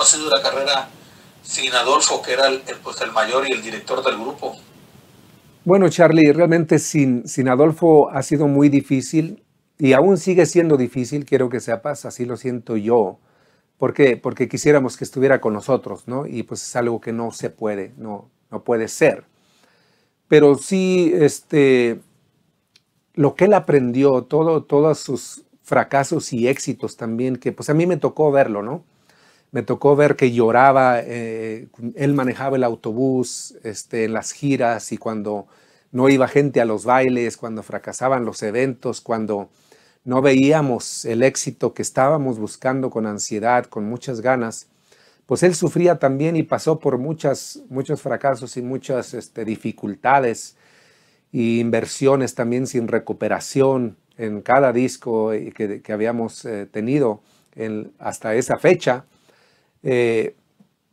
ha sido la carrera sin Adolfo, que era el, pues el mayor y el director del grupo. Bueno, Charlie, realmente sin, sin Adolfo ha sido muy difícil y aún sigue siendo difícil, quiero que sepas, así lo siento yo. ¿Por Porque quisiéramos que estuviera con nosotros, ¿no? Y pues es algo que no se puede, no, no puede ser. Pero sí, este, lo que él aprendió, todo, todos sus fracasos y éxitos también, que pues a mí me tocó verlo, ¿no? me tocó ver que lloraba, eh, él manejaba el autobús este, en las giras y cuando no iba gente a los bailes, cuando fracasaban los eventos, cuando no veíamos el éxito que estábamos buscando con ansiedad, con muchas ganas, pues él sufría también y pasó por muchas, muchos fracasos y muchas este, dificultades e inversiones también sin recuperación en cada disco eh, que, habíamos eh, tenido hasta esa fecha. Eh,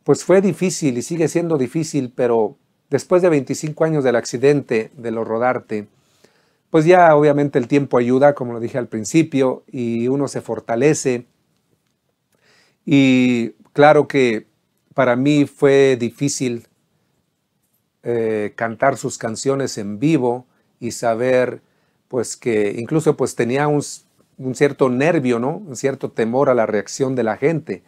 pues fue difícil y sigue siendo difícil, pero después de 25 años del accidente de los rodarte, pues ya obviamente el tiempo ayuda, como lo dije al principio, y uno se fortalece. Y claro que para mí fue difícil eh, cantar sus canciones en vivo y saber, pues que incluso pues tenía un, un cierto nervio, ¿no? Un cierto temor a la reacción de la gente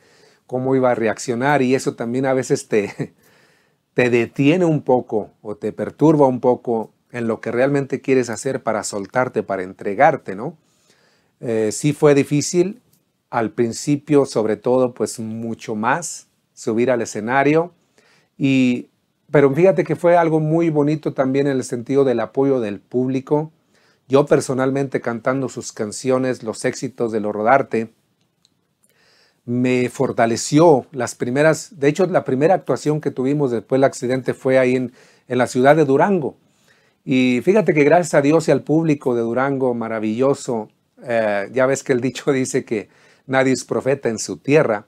cómo iba a reaccionar y eso también a veces te, detiene un poco o te perturba un poco en lo que realmente quieres hacer para soltarte, para entregarte, ¿no? Eh, sí fue difícil, al principio sobre todo, pues mucho más, subir al escenario, y, pero fíjate que fue algo muy bonito también en el sentido del apoyo del público, yo personalmente cantando sus canciones, los éxitos de Lo Rodarte, me fortaleció las primeras, de hecho la primera actuación que tuvimos después del accidente fue ahí en, la ciudad de Durango. Y fíjate que gracias a Dios y al público de Durango, maravilloso, eh, ya ves que el dicho dice que nadie es profeta en su tierra.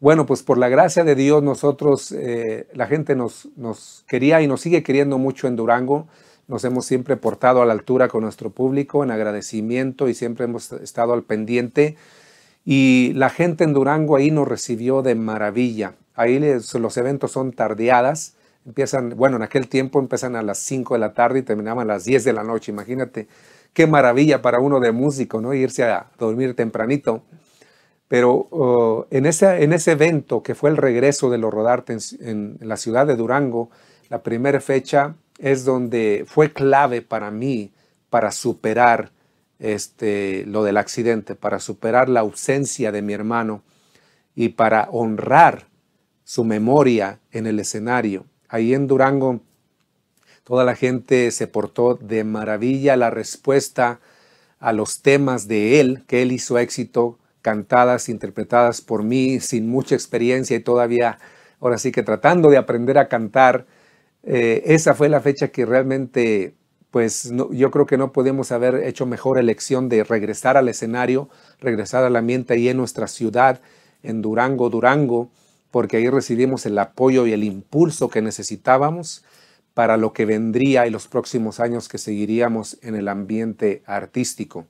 Bueno, pues por la gracia de Dios nosotros, eh, la gente nos, nos quería y nos sigue queriendo mucho en Durango. Nos hemos siempre portado a la altura con nuestro público en agradecimiento y siempre hemos estado al pendiente y la gente en Durango ahí nos recibió de maravilla. Ahí los eventos son tardeadas. Empiezan, bueno, en aquel tiempo empiezan a las 5 de la tarde y terminaban a las 10 de la noche. Imagínate qué maravilla para uno de músico, ¿no? Irse a dormir tempranito. Pero oh, en, ese, en ese evento que fue el regreso de los Rodarte en la ciudad de Durango, la primera fecha es donde fue clave para mí para superar este, lo del accidente, para superar la ausencia de mi hermano y para honrar su memoria en el escenario. Ahí en Durango toda la gente se portó de maravilla la respuesta a los temas de él, que él hizo éxito, cantadas, interpretadas por mí sin mucha experiencia y todavía, ahora sí que tratando de aprender a cantar. Eh, esa fue la fecha que realmente pues yo creo que no podemos haber hecho mejor elección de regresar al escenario, regresar al ambiente ahí en nuestra ciudad, en Durango, Durango, porque ahí recibimos el apoyo y el impulso que necesitábamos para lo que vendría y los próximos años que seguiríamos en el ambiente artístico.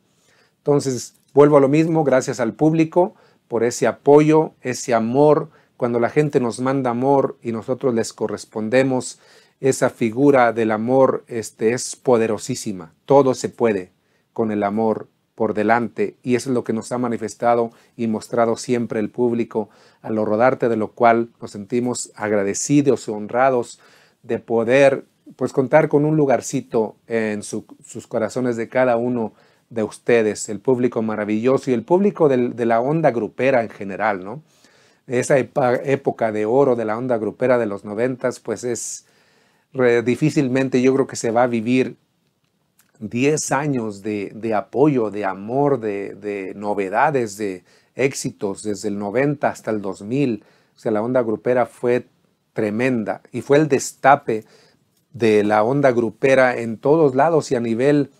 Entonces, vuelvo a lo mismo, gracias al público por ese apoyo, ese amor. Cuando la gente nos manda amor y nosotros les correspondemos, esa figura del amor este, es poderosísima. Todo se puede con el amor por delante y eso es lo que nos ha manifestado y mostrado siempre el público, a lo rodarte de lo cual nos sentimos agradecidos y honrados de poder pues contar con un lugarcito en sus corazones de cada uno de ustedes, el público maravilloso y el público de la onda grupera en general, ¿no? Esa época de oro de la onda grupera de los noventas, pues es, difícilmente yo creo que se va a vivir 10 años de, apoyo, de amor, de, novedades, de éxitos desde el 90 hasta el 2000. O sea, la onda grupera fue tremenda y fue el destape de la onda grupera en todos lados y a nivel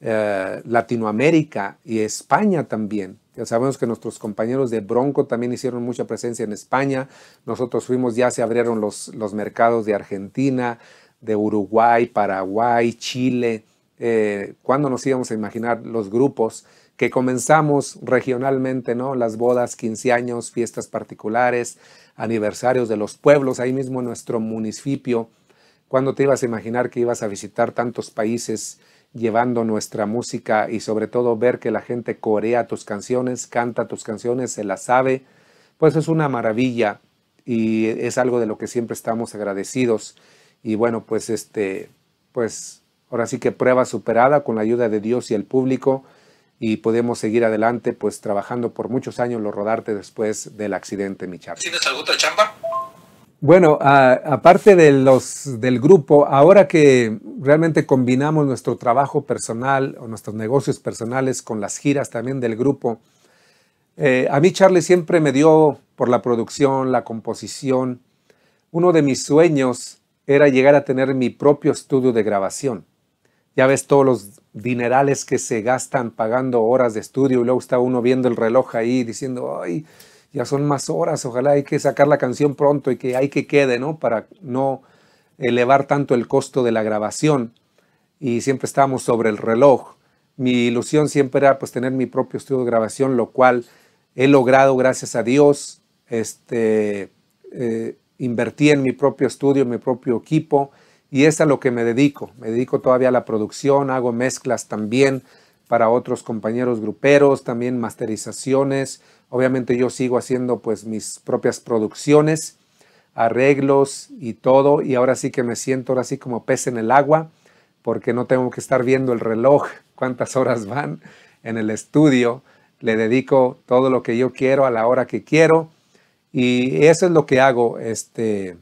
eh, Latinoamérica y España también. Ya sabemos que nuestros compañeros de Bronco también hicieron mucha presencia en España. Nosotros fuimos, ya se abrieron los, los mercados de Argentina, de Uruguay, Paraguay, Chile. Eh, ¿Cuándo nos íbamos a imaginar los grupos que comenzamos regionalmente, ¿no? Las bodas, 15 años, fiestas particulares, aniversarios de los pueblos, ahí mismo en nuestro municipio. ¿Cuándo te ibas a imaginar que ibas a visitar tantos países llevando nuestra música y sobre todo ver que la gente corea tus canciones, canta tus canciones, se las sabe? Pues es una maravilla y es algo de lo que siempre estamos agradecidos. Y bueno, pues este, pues ahora sí que prueba superada con la ayuda de Dios y el público y podemos seguir adelante pues trabajando por muchos años los rodarte después del accidente, mi charlie ¿Tienes alguna otra chamba? Bueno, aparte de los del grupo, ahora que realmente combinamos nuestro trabajo personal o nuestros negocios personales con las giras también del grupo, eh, a mí Charlie siempre me dio por la producción, la composición. Uno de mis sueños era llegar a tener mi propio estudio de grabación. Ya ves todos los dinerales que se gastan pagando horas de estudio y luego está uno viendo el reloj ahí diciendo, ay, ya son más horas, ojalá hay que sacar la canción pronto y que hay que quede, ¿no? Para no elevar tanto el costo de la grabación. Y siempre estábamos sobre el reloj. Mi ilusión siempre era pues tener mi propio estudio de grabación, lo cual he logrado gracias a Dios. Este, eh, invertí en mi propio estudio, mi propio equipo y es a lo que me dedico. Me dedico todavía a la producción, hago mezclas también para otros compañeros gruperos, también masterizaciones. Obviamente yo sigo haciendo pues mis propias producciones, arreglos y todo y ahora sí que me siento ahora sí como pez en el agua porque no tengo que estar viendo el reloj cuántas horas van en el estudio. Le dedico todo lo que yo quiero a la hora que quiero y eso es lo que hago, este,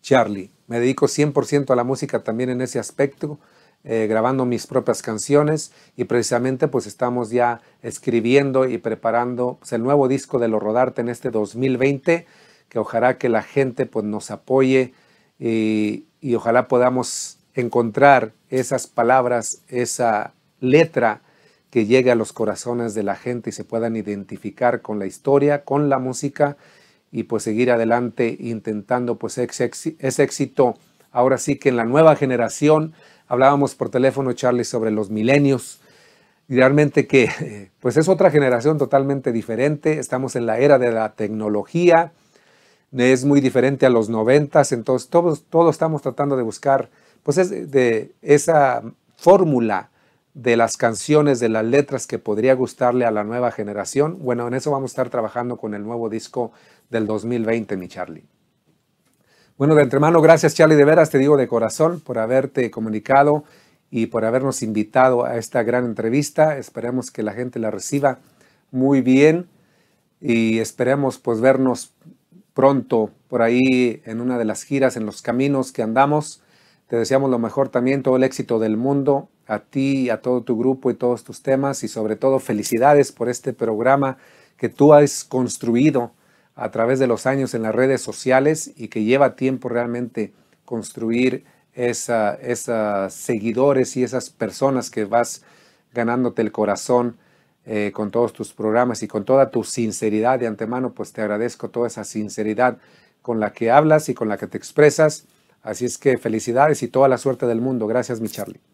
Charlie. Me dedico 100% a la música también en ese aspecto, eh, grabando mis propias canciones y precisamente pues estamos ya escribiendo y preparando pues, el nuevo disco de Los Rodarte en este 2020, que ojalá que la gente pues nos apoye y ojalá podamos encontrar esas palabras, esa letra que llegue a los corazones de la gente y se puedan identificar con la historia, con la música y pues seguir adelante intentando pues ese, éxito. Ahora sí que en la nueva generación hablábamos por teléfono Charlie sobre los milenios y realmente que pues es otra generación totalmente diferente, estamos en la era de la tecnología, es muy diferente a los noventas, entonces todos, todos estamos tratando de buscar pues de esa fórmula de las canciones, de las letras que podría gustarle a la nueva generación. Bueno, en eso vamos a estar trabajando con el nuevo disco del 2020, mi Charlie. Bueno, de antemano, gracias Charlie, de veras te digo de corazón por haberte comunicado y por habernos invitado a esta gran entrevista. Esperemos que la gente la reciba muy bien y esperemos pues vernos pronto por ahí en una de las giras, en los caminos que andamos. Te deseamos lo mejor también, todo el éxito del mundo a ti y a todo tu grupo y todos tus temas y sobre todo felicidades por este programa que tú has construido a través de los años en las redes sociales y que lleva tiempo realmente construir esas seguidores y esas personas que vas ganándote el corazón eh, con todos tus programas y con toda tu sinceridad de antemano, pues te agradezco toda esa sinceridad con la que hablas y con la que te expresas. Así es que felicidades y toda la suerte del mundo. Gracias, mi Charlie.